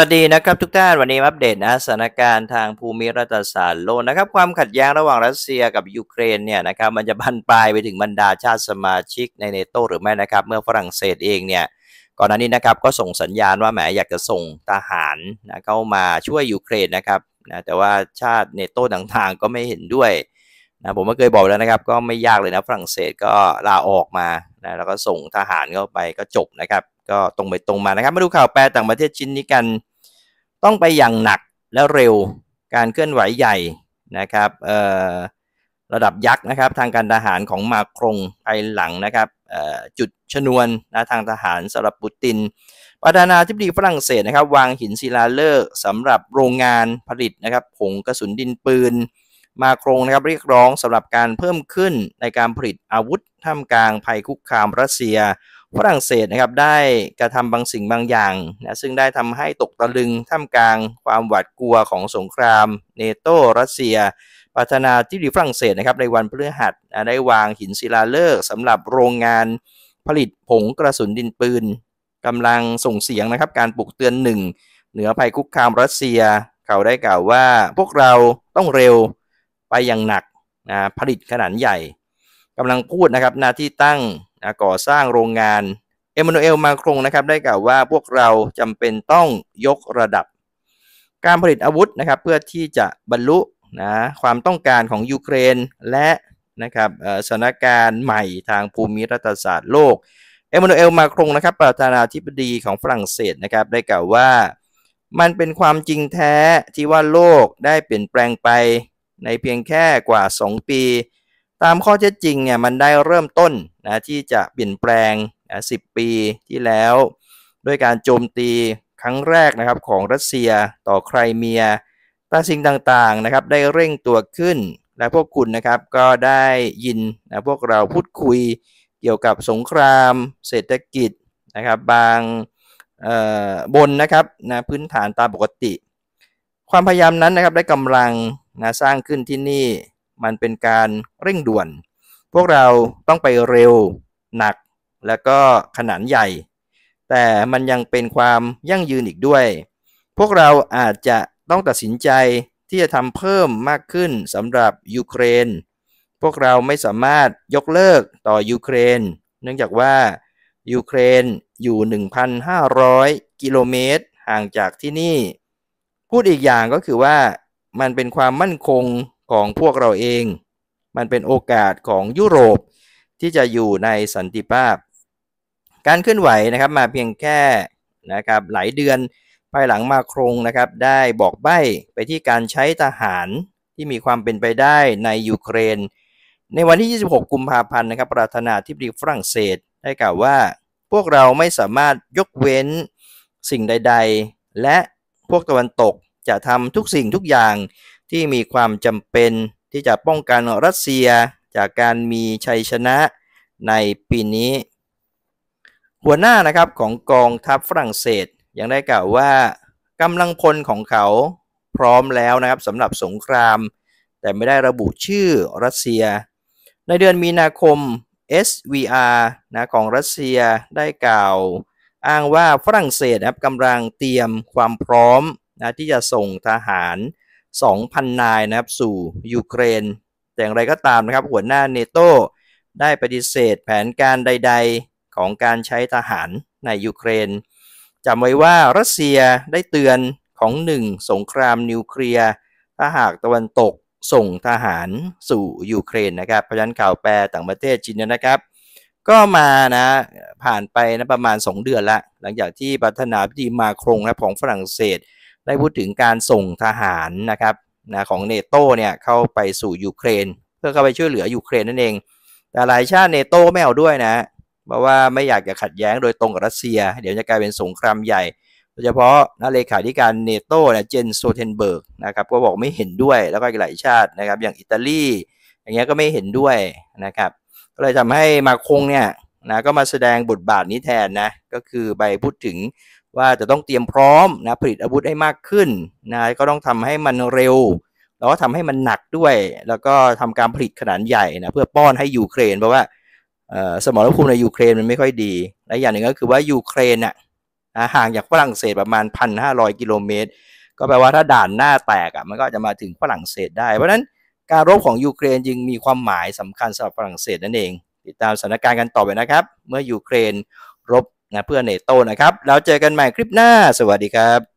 วัสดีนะครับ ทุกท่านวันนี้อัปเดตนะสถานการณ์ทางภูมิรัฐศาสตร์โลกนะครับ ความขัดแย้งระหว่างรัสเซียกับยูเครนเนี่ยนะครับ มันจะบานปลายไปถึงบรรดาชาติสมาชิกในเนโตหรือไม่นะครับ เมื่อฝรั่งเศสเองเนี่ย ก่อนหน้านี้นะครับก็ส่งสัญญาณว่าแหมอยากจะส่งทหารนะเข้ามาช่วยยูเครนนะครับนะแต่ว่าชาติเนโตต่างๆก็ไม่เห็นด้วยนะผมก็เคยบอกแล้วนะครับ ก็ไม่ยากเลยนะฝรั่งเศสก็ลาออกมานะแล้วก็ส่งทหารเข้าไปก็จบนะครับก็ตรงไปตรงมานะครับมาดูข่าวแปลต่างประเทศชิ้นนี้กันต้องไปอย่างหนักและเร็วการเคลื่อนไหวใหญ่นะครับระดับยักษ์นะครับทางการทหารของมาครงภายหลังนะครับจุดชนวนนะทางทหารสำหรับปุตินประธานาธิบดีฝรั่งเศสนะครับวางหินศิลาฤกษ์สำหรับโรงงานผลิตนะครับผงกระสุนดินปืน มาครงนะครับเรียกร้องสำหรับการเพิ่มขึ้นในการผลิตอาวุธท่ามกลางภัยคุกคามรัสเซียฝรั่งเศสนะครับได้กระทำบางสิ่งบางอย่างนะซึ่งได้ทำให้ตกตะลึง ท่ามกลางความหวาดกลัวของสงคราม เนโตรัสเซีย ปัฒนาที่ดีฝรั่งเศสนะครับในวันพฤหัสได้วางหินศิลาฤกษ์สำหรับโรงงานผลิตผงกระสุนดินปืนกำลังส่งเสียงนะครับการปลุกเตือนหนึ่งเหนือภัยคุกคามรัสเซีย เขาได้กล่าวว่าพวกเราต้องเร็วไปอย่างหนักนะผลิตขนาดใหญ่กำลังพูดนะครับนาที่ตั้งะก่อสร้างโรงงานเอมมานูเอลมาครงนะครับได้กล่าวว่าพวกเราจำเป็นต้องยกระดับ การผลิตอาวุธนะครับเพื่อที่จะบรรลุนะความต้องการของยูเครน และนะครับสถานการณ์ใหม่ทางภูมิรัฐศาสตร์โลกเอมมานูเอลมาครงนะครับประธานาธิบดีของฝรั่งเศสนะครับได้กล่าวว่า มันเป็นความจริงแท้ที่ว่าโลกได้เปลี่ยนแปลงไป ในเพียงแค่กว่า 2 ปีตามข้อเท็จจริงเนี่ยมันได้เริ่มต้นนะที่จะเปลี่ยนแปลงนะ10 ปีที่แล้ว ด้วยการโจมตีครั้งแรกนะครับของรัสเซียต่อไครเมียแต่สิ่งต่างๆนะครับ ได้เร่งตัวขึ้น และพวกคุณนะครับก็ได้ยินนะพวกเราพูดคุยเกี่ยวกับสงคราม เศรษฐกิจนะครับบางบนนะครับนะพื้นฐานตามปกติ ความพยายามนั้นนะครับได้กำลังนะสร้างขึ้นที่นี่มันเป็นการเร่งด่วน พวกเราต้องไปเร็วหนักและก็ขนาดใหญ่ แต่มันยังเป็นความยั่งยืนอีกด้วย พวกเราอาจจะต้องตัดสินใจที่จะทำเพิ่มมากขึ้นสำหรับยูเครน พวกเราไม่สามารถยกเลิกต่อยูเครนเนื่องจากว่ายูเครนอยู่ 1,500 กิโลเมตร ห่างจากที่นี่ พูดอีกอย่างก็คือว่ามันเป็นความมั่นคงของพวกเราเอง มันเป็นโอกาสของยุโรป ที่จะอยู่ในสันติภาพ การเคลื่อนไหวนะครับมาเพียงแค่นะครับหลายเดือนภายหลังมาครงนะครับได้บอกใบ้ไปที่การใช้ทหารที่มีความเป็นไปได้ในยูเครน ในวันที่ 26 กุมภาพันธ์นะครับ ประธานาธิบดีฝรั่งเศสได้กล่าวว่าพวกเราไม่สามารถยกเว้นสิ่งใดๆ และพวกตะวันตกจะทำทุกสิ่งทุกอย่างที่มีความจำเป็นที่จะป้องกันรัสเซียจากการมีชัยชนะในปีนี้ หัวหน้านะครับของกองทัพฝรั่งเศสยังได้กล่าวว่ากำลังพลของเขาพร้อมแล้วนะครับสำหรับสงคราม แต่ไม่ได้ระบุชื่อรัสเซีย ในเดือนมีนาคม SVR นะของรัสเซียได้กล่าวอ้างว่าฝรั่งเศสนะครับกำลังเตรียมความพร้อมนะที่จะส่งทหาร2,000 นายนะครับสู่ ยูเครน แต่อย่างไรก็ตามนะครับหัวหน้าเนโตได้ปฏิเสธแผนการใด ๆของการใช้ทหารใน ยูเครนจำไว้ว่ารัสเซียได้เตือนของหนึ่งสงครามนิวเคลียร์ถ้าหากตะวันตกส่งทหารสู่ ยูเครนนะครับพยนันข่าวแปลต่างประเทศจีนนะครับ ก็มานะผ่านไปนะประมาณ 2 เดือนละหลังจากที่ประธานาธิบดีมาครงนะของฝรั่งเศสได้พูดถึงการส่งทหารนะครับนะของเนโตเนี่ย เข้าไปสู่ยูเครน เพื่อเข้าไปช่วยเหลือยูเครนนั่นเอง แต่หลายชาติเนโตไม่เอาด้วยนะเพราะว่าไม่อยากจะขัดแย้งโดยตรงกับรัสเซีย เดี๋ยวจะกลายเป็นสงครามใหญ่โดยเฉพาะนักเลขาธิการเนโตนะเจนโซเทนเบิร์กนะครับก็บอกไม่เห็นด้วยแล้วก็หลายชาตินะครับอย่างอิตาลีอย่างเงี้ยก็ไม่เห็นด้วยนะครับก็เลยทำให้มาคงเนี่ยนะก็มาแสดงบทบาทนี้แทนนะก็คือไปพูดถึงว่าจะต้องเตรียมพร้อมนะผลิตอาวุธให้มากขึ้นนะก็ต้องทำให้มันเร็ว แล้วก็ทำให้มันหนักด้วย แล้วก็ทำการผลิตขนาดใหญ่นะ เพื่อป้อนให้ยูเครน เพราะว่าสมรภูมิในยูเครนมันไม่ค่อยดี และอย่างหนึ่งก็คือว่ายูเครนน่ะ ห่างจากฝรั่งเศสประมาณ 1,500 กิโลเมตร ก็แปลว่าถ้าด่านหน้าแตกอ่ะมันก็จะมาถึงฝรั่งเศสได้ เพราะนั้นการรบของยูเครนจึงมีความหมายสำคัญสำหรับฝรั่งเศสนั่นเอง ติดตามสถานการณ์กันต่อไปนะครับ เมื่อยูเครนรบนะเพื่อเนโตนะครับ แล้วเจอกันใหม่คลิปหน้า สวัสดีครับ